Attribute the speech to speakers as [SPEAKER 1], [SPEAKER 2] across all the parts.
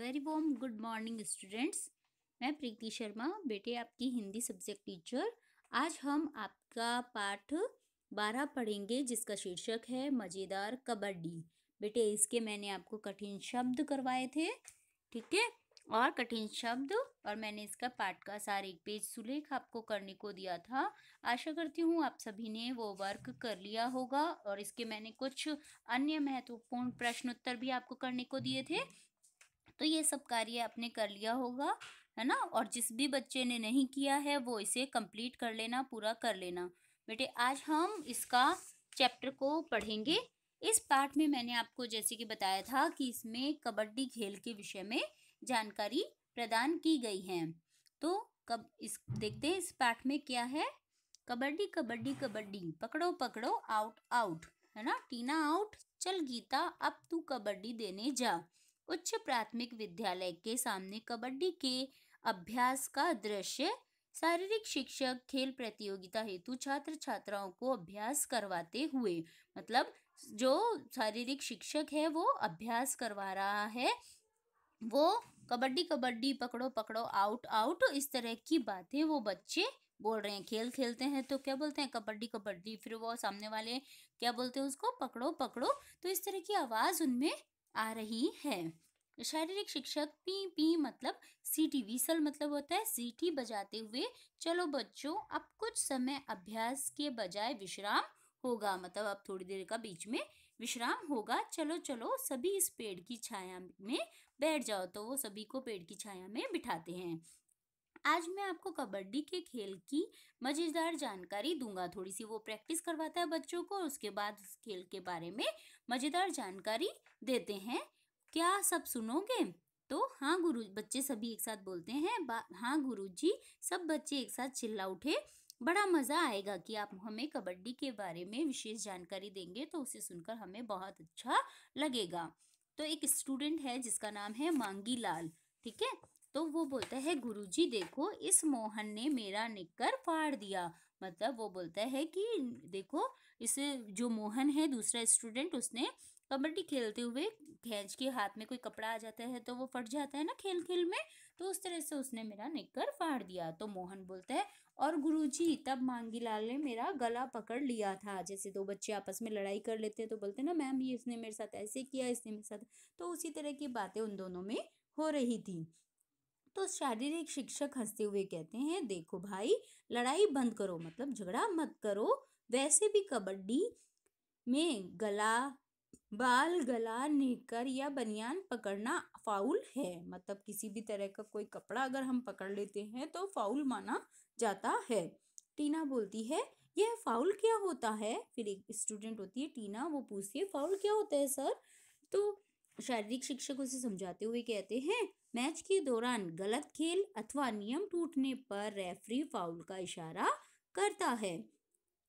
[SPEAKER 1] very warm good morning students मैं प्रीति शर्मा बेटे आपकी हिंदी सब्जेक्ट टीचर आज हम आपका पाठ बारह पढ़ेंगे जिसका शीर्षक है मज़ेदार कबड्डी बेटे इसके मैंने आपको कठिन शब्द करवाए थे ठीक है और कठिन शब्द और मैंने इसका पाठ का सारे पेज सुलेख आपको करने को दिया था आशा करती हूँ आप सभी ने वो वर्क कर लिया होगा और इसके मैंने कुछ अन्य महत्वपूर्ण प्रश्न उत्तर भी आपको करने को दिए थे तो ये सब कार्य आपने कर लिया होगा है ना और जिस भी बच्चे ने नहीं किया है वो इसे कंप्लीट कर लेना पूरा कर लेना बेटे आज हम इसका चैप्टर को पढ़ेंगे इस पार्ट में मैंने आपको जैसे कि बताया था कि इसमें कबड्डी खेल के विषय में जानकारी प्रदान की गई है तो कब इस देखते हैं इस पार्ट में क्या है कबड्डी कबड्डी कबड्डी पकड़ो पकड़ो आउट आउट है ना टीना आउट चल गीता अब तू कबड्डी देने जा उच्च प्राथमिक विद्यालय के सामने कबड्डी के अभ्यास का दृश्य शारीरिक शिक्षक खेल प्रतियोगिता हेतु छात्र छात्राओं को अभ्यास करवाते हुए मतलब जो शारीरिक शिक्षक है वो अभ्यास करवा रहा है वो कबड्डी कबड्डी पकड़ो पकड़ो आउट आउट इस तरह की बातें वो बच्चे बोल रहे हैं खेल खेलते हैं तो क्या बोलते हैं कबड्डी कबड्डी फिर वो सामने वाले क्या बोलते हैं उसको पकड़ो पकड़ो तो इस तरह की आवाज़ उनमें आ रही है शारीरिक शिक्षक पी पी मतलब सीटी विसल मतलब होता है सीटी बजाते हुए चलो बच्चों अब कुछ समय अभ्यास के बजाय विश्राम होगा मतलब अब थोड़ी देर का बीच में विश्राम होगा चलो चलो सभी इस पेड़ की छाया में बैठ जाओ तो वो सभी को पेड़ की छाया में बिठाते हैं आज मैं आपको कबड्डी के खेल की मज़ेदार जानकारी दूंगा थोड़ी सी वो प्रैक्टिस करवाता है बच्चों को और उसके बाद उस खेल के बारे में मज़ेदार जानकारी देते हैं क्या सब सुनोगे तो हाँ गुरु बच्चे सभी एक साथ बोलते हैं हाँ गुरु जी सब बच्चे एक साथ चिल्ला उठे बड़ा मज़ा आएगा कि आप हमें कबड्डी के बारे में विशेष जानकारी देंगे तो उसे सुनकर हमें बहुत अच्छा लगेगा तो एक स्टूडेंट है जिसका नाम है मांगी लाल ठीक है तो वो बोलता है गुरुजी देखो इस मोहन ने मेरा निक्कर फाड़ दिया मतलब वो बोलता है कि देखो इस जो मोहन है दूसरा स्टूडेंट उसने कबड्डी खेलते हुए खेच के हाथ में कोई कपड़ा आ जाता है तो वो फट जाता है ना खेल खेल में तो उस तरह से उसने मेरा निक्कर फाड़ दिया तो मोहन बोलता है और गुरुजी तब मांगीलाल ने मेरा गला पकड़ लिया था जैसे दो बच्चे आपस में लड़ाई कर लेते हैं तो बोलते हैं ना मैम ये इसने मेरे साथ ऐसे किया इसने मेरे साथ तो उसी तरह की बातें उन दोनों में हो रही थी तो शारीरिक शिक्षक हंसते हुए कहते हैं देखो भाई लड़ाई बंद करो मतलब झगड़ा मत करो वैसे भी कबड्डी में गला बाल गला नेकर या बनियान पकड़ना फाउल है मतलब किसी भी तरह का कोई कपड़ा अगर हम पकड़ लेते हैं तो फाउल माना जाता है टीना बोलती है यह फाउल क्या होता है फिर एक स्टूडेंट होती है टीना वो पूछती है फाउल क्या होता है सर तो शारीरिक शिक्षक उसे समझाते हुए कहते हैं मैच के दौरान गलत खेल अथवा नियम टूटने पर रेफरी फाउल का इशारा करता है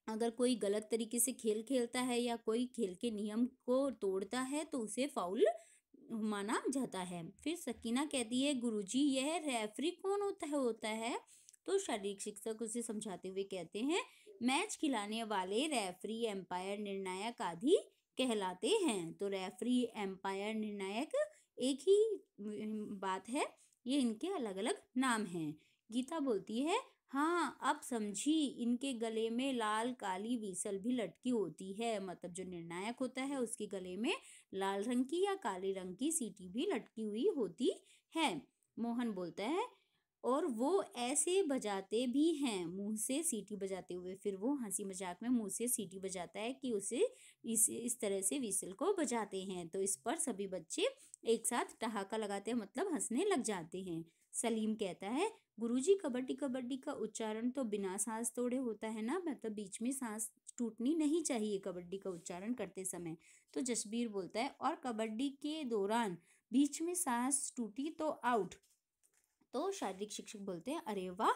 [SPEAKER 1] अगर कोई गलत तरीके से खेल खेलता है या कोई खेल के नियम को तोड़ता है तो उसे फाउल माना जाता है फिर सकीना कहती है गुरुजी यह रेफरी कौन होता है होता है तो शारीरिक शिक्षक उसे समझाते हुए कहते हैं मैच खिलाने वाले रेफरी एम्पायर निर्णायक आदि कहलाते हैं तो रेफरी एम्पायर निर्णायक एक ही बात है ये इनके अलग अलग नाम हैं गीता बोलती है हाँ अब समझी इनके गले में लाल काली बीसल भी लटकी होती है मतलब जो निर्णायक होता है उसके गले में लाल रंग की या काले रंग की सीटी भी लटकी हुई होती है मोहन बोलता है और वो ऐसे बजाते भी हैं मुंह से सीटी बजाते हुए फिर वो हंसी मजाक में मुंह से सीटी बजाता है कि उसे इस इस तरह से विसल को बजाते हैं तो इस पर सभी बच्चे एक साथ ठहाका लगाते हैं मतलब हंसने लग जाते हैं सलीम कहता है गुरुजी कबड्डी कबड्डी का उच्चारण तो बिना सांस तोड़े होता है ना मतलब बीच में सांस टूटनी नहीं चाहिए कबड्डी का उच्चारण करते समय तो जसबीर बोलता है और कबड्डी के दौरान बीच में सांस टूटी तो आउट तो शारीरिक शिक्षक बोलते हैं अरे वाह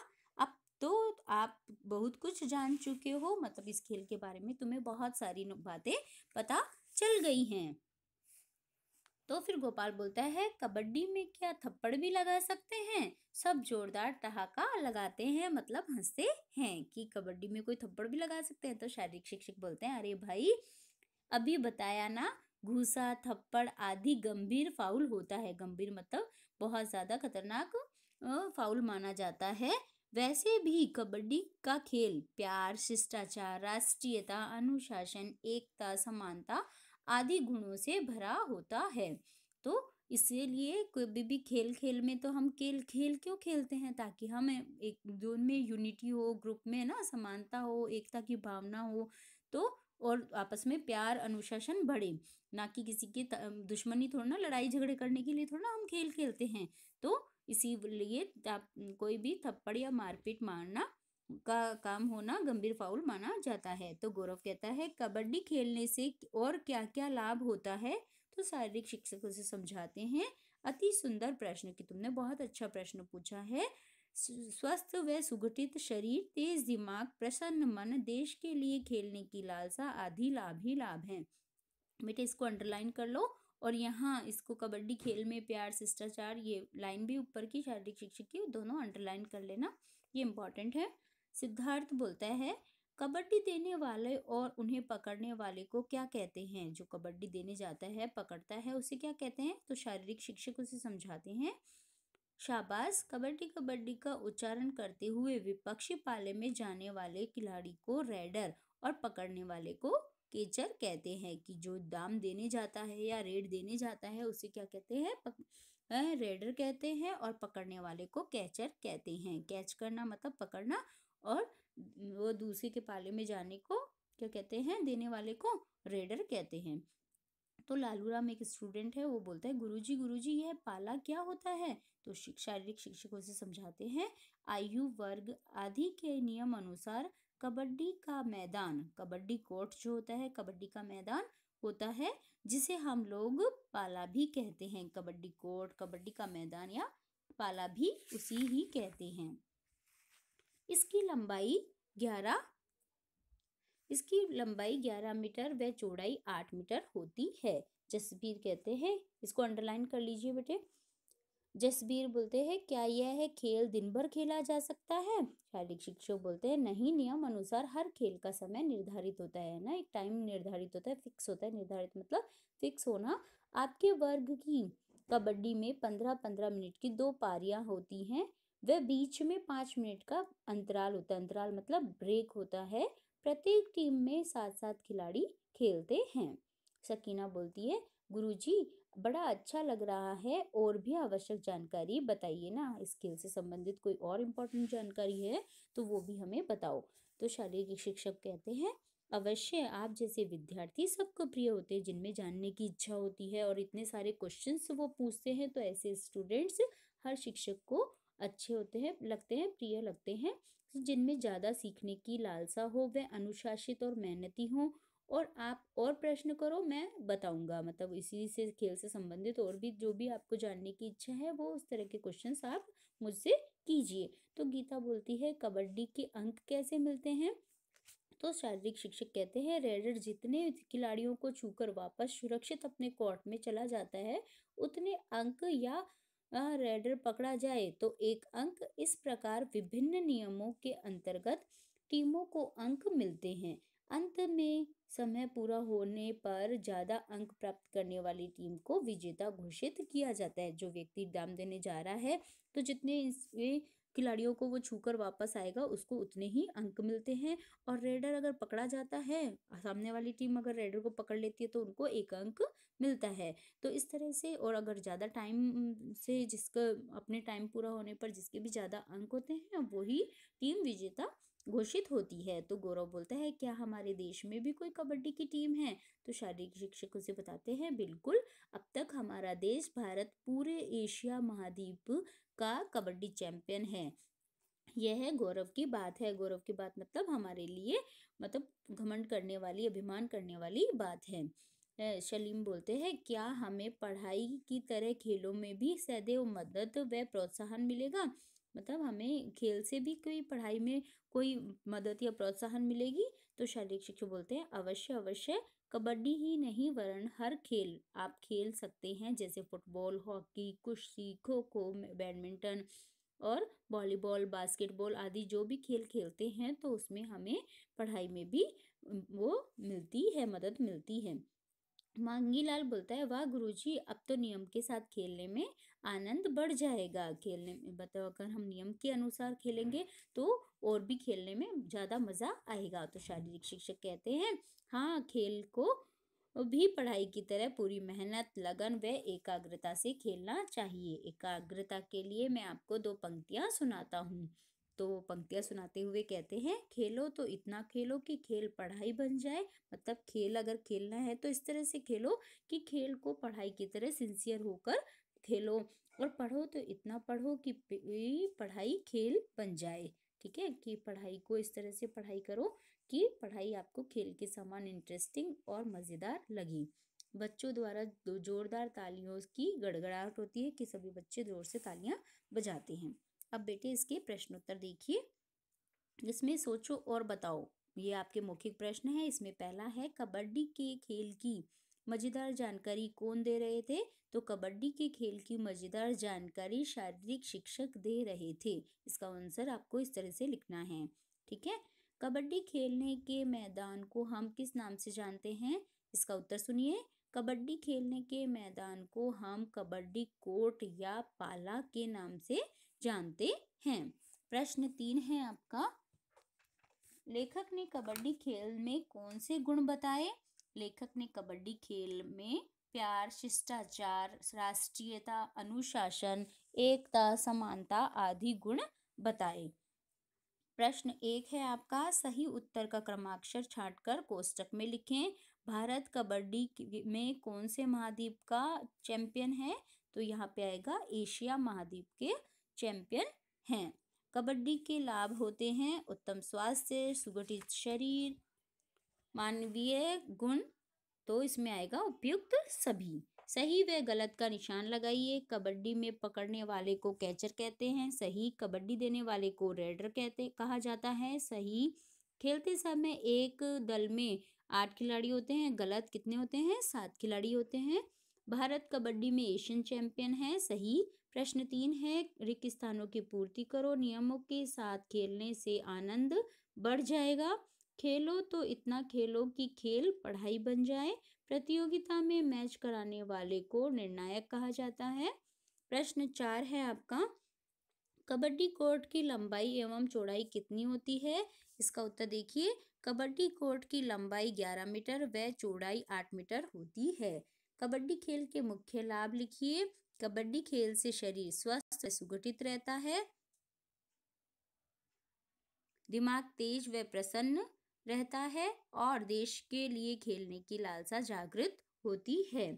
[SPEAKER 1] तो आप बहुत कुछ जान चुके हो मतलब इस खेल के बारे में तुम्हें बहुत सारी बातें पता चल गई हैं तो फिर गोपाल बोलता है कबड्डी में क्या थप्पड़ भी लगा सकते हैं सब जोरदार ठहाका लगाते हैं मतलब हंसते हैं कि कबड्डी में कोई थप्पड़ भी लगा सकते हैं तो शारीरिक शिक्षक बोलते हैं अरे भाई अभी बताया ना घूसा थप्पड़ आदि गंभीर फाउल होता है गंभीर मतलब बहुत ज़्यादा खतरनाक फाउल माना जाता है वैसे भी कबड्डी का खेल प्यार शिष्टाचार राष्ट्रीयता अनुशासन एकता समानता आदि गुणों से भरा होता है तो इसीलिए कभी भी खेल खेल में तो हम खेल खेल क्यों खेलते हैं ताकि हम एक जोन में यूनिटी हो ग्रुप में ना समानता हो एकता की भावना हो तो और आपस में प्यार अनुशासन बढ़े ना कि किसी की दुश्मनी थोड़ा ना लड़ाई झगड़े करने के लिए थोड़ा ना हम खेल खेलते हैं तो इसीलिए कोई भी थप्पड़ या मारपीट मारना का काम होना गंभीर फाउल माना जाता है तो गौरव कहता है कबड्डी खेलने से और क्या क्या लाभ होता है तो शारीरिक शिक्षक उसे समझाते हैं अति सुंदर प्रश्न कि तुमने बहुत अच्छा प्रश्न पूछा है स्वस्थ व सुगठित शरीर तेज दिमाग प्रसन्न मन देश के लिए खेलने की लालसा आधी लाभ ही लाभ है बेटे इसको अंडरलाइन कर लो और यहाँ इसको कबड्डी खेल में प्यार शिष्टाचार ये लाइन भी ऊपर की शारीरिक शिक्षक की दोनों अंडरलाइन कर लेना ये इम्पॉर्टेंट है सिद्धार्थ बोलता है कबड्डी देने वाले और उन्हें पकड़ने वाले को क्या कहते हैं जो कबड्डी देने जाता है पकड़ता है उसे क्या कहते हैं तो शारीरिक शिक्षक उसे समझाते हैं शाबाश कबड्डी कबड्डी का उच्चारण करते हुए विपक्षी पाले में जाने वाले खिलाड़ी को रेडर और पकड़ने वाले को केचर कहते हैं कि जो दाम देने जाता है या रेड देने जाता है उसे क्या कहते हैं पक... रेडर कहते हैं और पकड़ने वाले को कैचर कहते हैं कैच करना मतलब पकड़ना और वो दूसरे के पाले में जाने को क्या कहते हैं देने वाले को रेडर कहते हैं तो लालू राम एक स्टूडेंट है वो बोलता है गुरुजी गुरुजी यह पाला क्या होता है तो शारीरिक शिक्षकों से समझाते हैं आयु वर्ग आदि के नियम अनुसार कबड्डी का मैदान कबड्डी कोर्ट जो होता है कबड्डी का मैदान होता है जिसे हम लोग पाला भी कहते हैं कबड्डी कोर्ट कबड्डी का मैदान या पाला भी उसी ही कहते हैं इसकी लंबाई ग्यारह इसकी लंबाई ग्यारह मीटर व चौड़ाई आठ मीटर होती है जसबीर कहते हैं इसको अंडरलाइन कर लीजिए बेटे जसबीर बोलते हैं क्या यह है खेल दिन भर खेला जा सकता है शारीरिक शिक्षक बोलते हैं नहीं नियम अनुसार हर खेल का समय निर्धारित होता है ना एक टाइम निर्धारित होता है फिक्स होता है निर्धारित मतलब फिक्स होना आपके वर्ग की कबड्डी में पंद्रह पंद्रह मिनट की दो पारियां होती हैं वह बीच में पाँच मिनट का अंतराल होता है अंतराल मतलब ब्रेक होता है प्रत्येक टीम में सात सात खिलाड़ी खेलते हैं सकीना बोलती है गुरुजी बड़ा अच्छा लग रहा है और भी आवश्यक जानकारी बताइए ना स्किल से संबंधित कोई और इम्पोर्टेंट जानकारी है तो वो भी हमें बताओ तो शारीरिक शिक्षक कहते हैं अवश्य आप जैसे विद्यार्थी सबको प्रिय होते हैं जिनमें जानने की इच्छा होती है और इतने सारे क्वेश्चंस वो पूछते हैं तो ऐसे स्टूडेंट्स हर शिक्षक को अच्छे होते हैं लगते हैं प्रिय लगते हैं जिनमें ज़्यादा सीखने की लालसा हो वे अनुशासित और मेहनती हों और आप और प्रश्न करो मैं बताऊंगा मतलब इसी से खेल से संबंधित और भी जो भी आपको जानने की इच्छा है वो उस तरह के क्वेश्चन आप मुझसे कीजिए तो गीता बोलती है कबड्डी के अंक कैसे मिलते हैं तो शारीरिक शिक्षक कहते हैं रेडर जितने खिलाड़ियों को छूकर वापस सुरक्षित अपने कोर्ट में चला जाता है उतने अंक या रेडर पकड़ा जाए तो एक अंक इस प्रकार विभिन्न नियमों के अंतर्गत टीमों को अंक मिलते हैं अंत में समय पूरा होने पर ज़्यादा अंक प्राप्त करने वाली टीम को विजेता घोषित किया जाता है जो व्यक्ति दाम देने जा रहा है तो जितने इसमें खिलाड़ियों को वो छूकर वापस आएगा उसको उतने ही अंक मिलते हैं और रेडर अगर पकड़ा जाता है सामने वाली टीम अगर रेडर को पकड़ लेती है तो उनको एक अंक मिलता है तो इस तरह से और अगर ज़्यादा टाइम से जिसका अपने टाइम पूरा होने पर जिसके भी ज़्यादा अंक होते हैं वही टीम विजेता घोषित होती है तो गौरव बोलता है क्या हमारे देश में भी कोई कबड्डी की टीम है तो शारीरिक शिक्षक उसे बताते हैं बिल्कुल अब तक हमारा देश भारत पूरे एशिया महाद्वीप का कबड्डी चैंपियन है यह है गौरव की बात है गौरव की बात मतलब हमारे लिए मतलब घमंड करने वाली अभिमान करने वाली बात है सलीम बोलते हैं क्या हमें पढ़ाई की तरह खेलों में भी सदैव मदद व प्रोत्साहन मिलेगा मतलब हमें खेल से भी कोई पढ़ाई में कोई मदद या प्रोत्साहन मिलेगी तो शारीरिक शिक्षक बोलते हैं अवश्य अवश्य कबड्डी ही नहीं वरण हर खेल आप खेल सकते हैं जैसे फुटबॉल हॉकी कुश्ती खो खो बैडमिंटन और वॉलीबॉल बास्केटबॉल आदि जो भी खेल खेलते हैं तो उसमें हमें पढ़ाई में भी वो मिलती है मदद मिलती है मांगीलाल बोलता है वाह गुरुजी अब तो नियम के साथ खेलने में आनंद बढ़ जाएगा खेलने में बताओ अगर हम नियम के अनुसार खेलेंगे तो और भी खेलने में ज़्यादा मज़ा आएगा तो शारीरिक शिक्षक कहते हैं हाँ खेल को भी पढ़ाई की तरह पूरी मेहनत लगन व एकाग्रता से खेलना चाहिए एकाग्रता के लिए मैं आपको दो पंक्तियाँ सुनाता हूँ तो वो पंक्तियाँ सुनाते हुए कहते हैं खेलो तो इतना खेलो कि खेल पढ़ाई बन जाए मतलब खेल अगर खेलना है तो इस तरह से खेलो कि खेल को पढ़ाई की तरह सिंसियर होकर खेलो और पढ़ो तो इतना पढ़ो कि पढ़ाई खेल बन जाए ठीक है कि पढ़ाई को इस तरह से पढ़ाई करो कि पढ़ाई आपको खेल के समान इंटरेस्टिंग और मज़ेदार लगी बच्चों द्वारा जोरदार तालियों की गड़गड़ाहट होती है कि सभी बच्चे जोर से तालियां बजाते हैं अब बेटे इसके प्रश्नोत्तर देखिए इसमें सोचो और बताओ ये आपके मौखिक प्रश्न है इसमें पहला है कबड्डी के खेल की मज़ेदार जानकारी कौन दे रहे थे तो कबड्डी के खेल की मज़ेदार जानकारी शारीरिक शिक्षक दे रहे थे इसका आंसर आपको इस तरह से लिखना है ठीक है कबड्डी खेलने के मैदान को हम किस नाम से जानते हैं इसका उत्तर सुनिए कबड्डी खेलने के मैदान को हम कबड्डी कोर्ट या पाला के नाम से जानते हैं प्रश्न तीन है आपका लेखक ने कबड्डी खेल में कौन से गुण बताए लेखक ने कबड्डी खेल में प्यार शिष्टाचार राष्ट्रीयता अनुशासन एकता समानता आदि गुण बताए प्रश्न एक है आपका सही उत्तर का क्रमाक्षर छांटकर कोष्टक में लिखें भारत कबड्डी में कौन से महाद्वीप का चैंपियन है तो यहाँ पे आएगा एशिया महाद्वीप के चैंपियन हैं कबड्डी के लाभ होते हैं उत्तम स्वास्थ्य सुगठित शरीर मानवीय गुण तो इसमें आएगा उपयुक्त सभी सही वे गलत का निशान लगाइए कबड्डी में पकड़ने वाले को कैचर कहते हैं सही कबड्डी देने वाले को रेडर कहते कहा जाता है सही खेलते समय एक दल में आठ खिलाड़ी होते हैं गलत कितने होते हैं सात खिलाड़ी होते हैं भारत कबड्डी में एशियन चैंपियन है सही प्रश्न तीन है रिक्त स्थानों की पूर्ति करो नियमों के साथ खेलने से आनंद बढ़ जाएगा खेलो तो इतना खेलो कि खेल पढ़ाई बन जाए प्रतियोगिता में मैच कराने वाले को निर्णायक कहा जाता है प्रश्न चार है आपका कबड्डी कोर्ट की लंबाई एवं चौड़ाई कितनी होती है इसका उत्तर देखिए कबड्डी कोर्ट की लंबाई ग्यारह मीटर व चौड़ाई आठ मीटर होती है कबड्डी खेल के मुख्य लाभ लिखिए कबड्डी खेल से शरीर स्वस्थ सुगठित रहता है दिमाग तेज व प्रसन्न रहता है और देश के लिए खेलने की लालसा जागृत होती है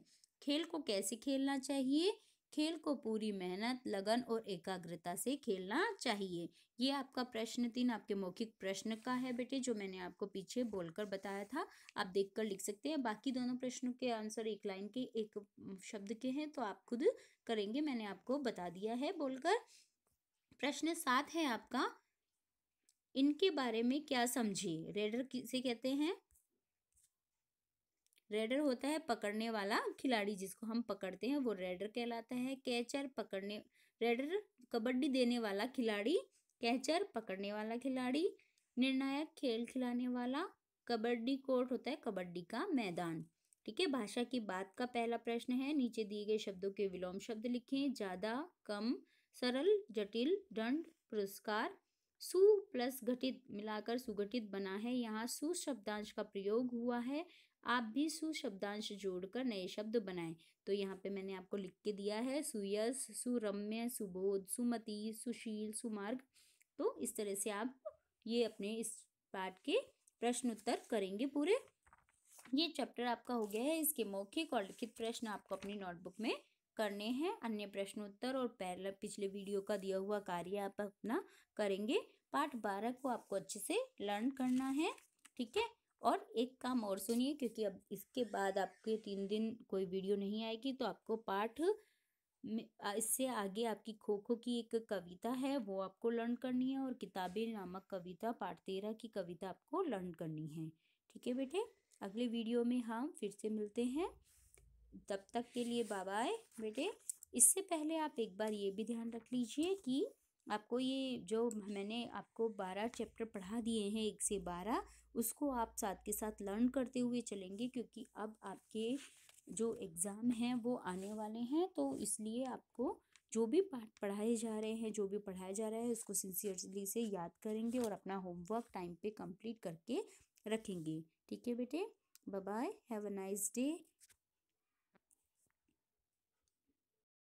[SPEAKER 1] खेल को कैसे खेलना चाहिए खेल को पूरी मेहनत लगन और एकाग्रता से खेलना चाहिए ये आपका प्रश्न तीन आपके मौखिक प्रश्न का है बेटे जो मैंने आपको पीछे बोलकर बताया था आप देखकर लिख सकते हैं बाकी दोनों प्रश्नों के आंसर एक लाइन के एक शब्द के हैं तो आप खुद करेंगे मैंने आपको बता दिया है बोलकर प्रश्न सात है आपका इनके बारे में क्या समझिए रेडर किसे कहते हैं रेडर होता है पकड़ने वाला खिलाड़ी जिसको हम पकड़ते हैं वो रेडर कहलाता है कैचर पकड़ने रेडर कबड्डी देने वाला खिलाड़ी कैचर पकड़ने वाला खिलाड़ी निर्णायक खेल खिलाने वाला कबड्डी कोर्ट होता है कबड्डी का मैदान ठीक है भाषा की बात का पहला प्रश्न है नीचे दिए गए शब्दों के विलोम शब्द लिखें ज़्यादा कम सरल जटिल दंड पुरस्कार सु प्लस घटित मिलाकर सुगठित बना है यहाँ सु शब्दांश का प्रयोग हुआ है आप भी सुशब्दांश जोड़कर नए शब्द बनाएं तो यहाँ पे मैंने आपको लिख के दिया है सुयस सुरम्य सुबोध सुमति सुशील सुमार्ग तो इस तरह से आप ये अपने इस पाठ के प्रश्न उत्तर करेंगे पूरे ये चैप्टर आपका हो गया है इसके मौखिक और लिखित प्रश्न आपको अपनी नोटबुक में करने हैं अन्य प्रश्नोत्तर और पहला पिछले वीडियो का दिया हुआ कार्य आप अपना करेंगे पाठ बारह को आपको अच्छे से लर्न करना है ठीक है और एक काम और सुनिए क्योंकि अब इसके बाद आपके तीन दिन कोई वीडियो नहीं आएगी तो आपको पाठ इससे आगे आपकी खो खो की एक कविता है वो आपको लर्न करनी है और किताबें नामक कविता पाठ तेरह की कविता आपको लर्न करनी है ठीक है बेटे अगले वीडियो में हम फिर से मिलते हैं तब तक के लिए बाय बेटे इससे पहले आप एक बार ये भी ध्यान रख लीजिए कि आपको ये जो मैंने आपको बारह चैप्टर पढ़ा दिए हैं एक से बारह उसको आप साथ के साथ लर्न करते हुए चलेंगे क्योंकि अब आपके जो एग्ज़ाम हैं वो आने वाले हैं तो इसलिए आपको जो भी पाठ पढ़ाए जा रहे हैं जो भी पढ़ाया जा रहा है उसको सिंसियरली से याद करेंगे और अपना होमवर्क टाइम पे कंप्लीट करके रखेंगे ठीक है बेटे bye bye have a nice day